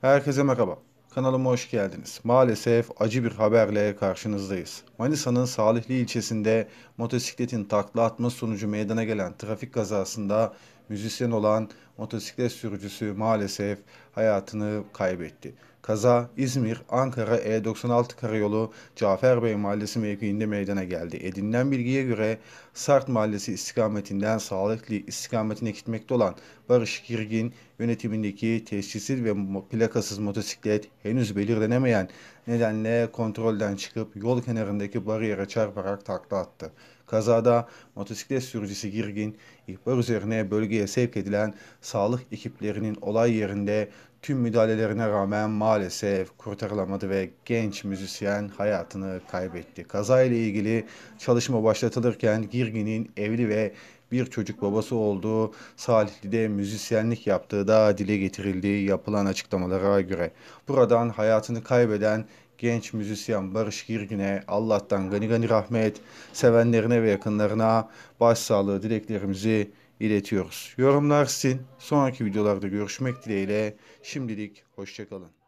Herkese merhaba. Kanalıma hoş geldiniz. Maalesef acı bir haberle karşınızdayız. Manisa'nın Salihli ilçesinde motosikletin takla atma sonucu meydana gelen trafik kazasında müzisyen olan motosiklet sürücüsü maalesef hayatını kaybetti. Kaza İzmir, Ankara E96 karayolu Cafer Bey Mahallesi mevkiinde meydana geldi. Edinilen bilgiye göre Sart Mahallesi istikametinden Sağlıklı istikametine gitmekte olan Barış Girgin yönetimindeki teşhisiz ve plakasız motosiklet henüz belirlenemeyen nedenle kontrolden çıkıp yol kenarındaki bariyere çarparak takla attı. Kazada motosiklet sürücüsü Girgin ihbar üzerine bölge bölgeye sevk edilen sağlık ekiplerinin olay yerinde tüm müdahalelerine rağmen maalesef kurtarılamadı ve genç müzisyen hayatını kaybetti. Kazayla ilgili çalışma başlatılırken Girgin'in evli ve bir çocuk babası olduğu, Salihli'de müzisyenlik yaptığı da dile getirildiği yapılan açıklamalara göre. Buradan hayatını kaybeden genç müzisyen Barış Girgin'e Allah'tan gani gani rahmet, sevenlerine ve yakınlarına başsağlığı dileklerimizi iletiyoruz. Yorumlar sizin. Sonraki videolarda görüşmek dileğiyle. Şimdilik hoşçakalın.